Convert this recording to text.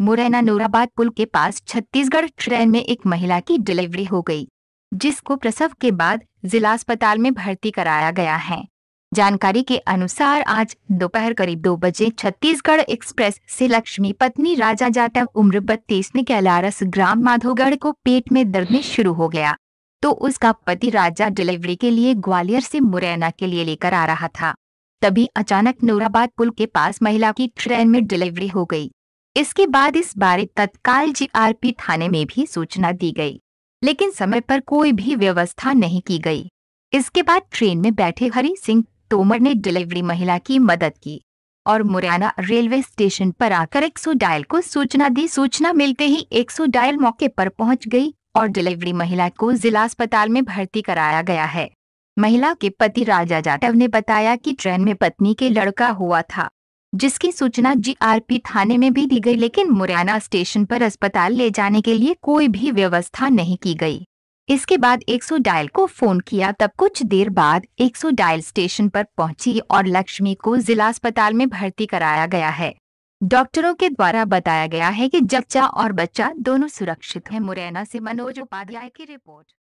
मुरैना नूराबाद पुल के पास छत्तीसगढ़ ट्रेन में एक महिला की डिलीवरी हो गई जिसको प्रसव के बाद जिला अस्पताल में भर्ती कराया गया है जानकारी के अनुसार आज दोपहर करीब दो बजे छत्तीसगढ़ एक्सप्रेस से लक्ष्मी पत्नी राजा जाटव उम्र बत्तीस ने कैलारस ग्राम माधोगढ़ को पेट में दर्द में शुरू हो गया तो उसका पति राजा डिलीवरी के लिए ग्वालियर से मुरैना के लिए लेकर आ रहा था तभी अचानक नूराबाद पुल के पास महिला की ट्रेन में डिलीवरी हो गई इसके बाद इस बारे तत्काल जीआरपी थाने में भी सूचना दी गई लेकिन समय पर कोई भी व्यवस्था नहीं की गई इसके बाद ट्रेन में बैठे हरि सिंह तोमर ने डिलीवरी महिला की मदद की और मुरैना रेलवे स्टेशन पर आकर 100 डायल को सूचना दी सूचना मिलते ही 100 डायल मौके पर पहुंच गई और डिलीवरी महिला को जिला अस्पताल में भर्ती कराया गया है महिला के पति राजा जाटव ने बताया कि ट्रेन में पत्नी के लड़का हुआ था जिसकी सूचना जीआरपी थाने में भी दी गई लेकिन मुरैना स्टेशन पर अस्पताल ले जाने के लिए कोई भी व्यवस्था नहीं की गई इसके बाद 100 डायल को फोन किया तब कुछ देर बाद 100 डायल स्टेशन पर पहुंची और लक्ष्मी को जिला अस्पताल में भर्ती कराया गया है डॉक्टरों के द्वारा बताया गया है कि जच्चा और बच्चा दोनों सुरक्षित हैं मुरैना से मनोज उपाध्याय की रिपोर्ट